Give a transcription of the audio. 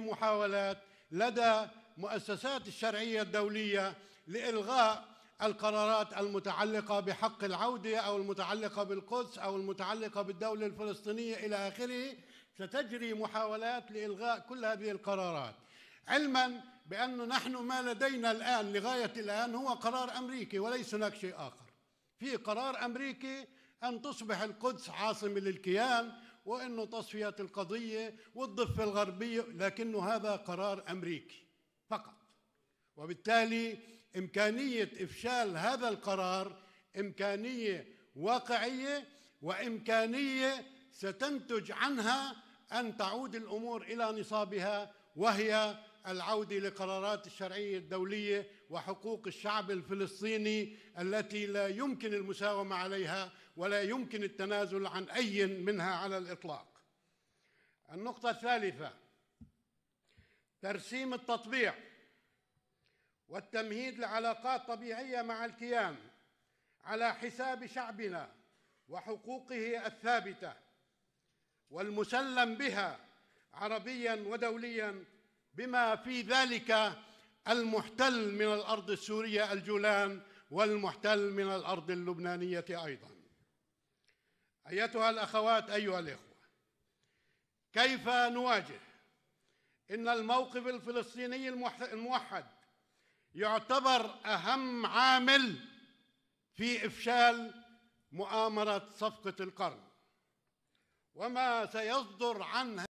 محاولات لدى مؤسسات الشرعية الدولية لإلغاء القرارات المتعلقة بحق العودة أو المتعلقة بالقدس أو المتعلقة بالدولة الفلسطينية إلى آخره ستجري محاولات لإلغاء كل هذه القرارات علما بأنه نحن ما لدينا الآن لغاية الآن هو قرار أمريكي وليس هناك شيء آخر في قرار أمريكي أن تصبح القدس عاصمة للكيان وأنه تصفية القضية والضفة الغربية لكنه هذا قرار أمريكي فقط وبالتالي إمكانية إفشال هذا القرار إمكانية واقعية وإمكانية ستنتج عنها أن تعود الأمور إلى نصابها وهي العودة لقرارات الشرعية الدولية وحقوق الشعب الفلسطيني التي لا يمكن المساومة عليها ولا يمكن التنازل عن أي منها على الإطلاق النقطة الثالثة ترسيم التطبيع والتمهيد لعلاقات طبيعية مع الكيان على حساب شعبنا وحقوقه الثابته والمسلم بها عربيا ودوليا بما في ذلك المحتل من الارض السوريه الجولان والمحتل من الارض اللبنانيه ايضا. ايتها الاخوات ايها الاخوه كيف نواجه ان الموقف الفلسطيني الموحد يعتبر اهم عامل في افشال مؤامره صفقه القرن وما سيصدر عنها